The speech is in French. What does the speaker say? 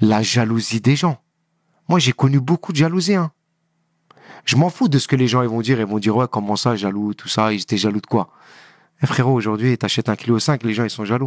la jalousie des gens. Moi, j'ai connu beaucoup de jalousie. Hein. Je m'en fous de ce que les gens ils vont dire. Ils vont dire, ouais, comment ça, jaloux, tout ça, ils étaient jaloux de quoi eh, Frérot, aujourd'hui, t'achètes un kilo 5, les gens, ils sont jaloux.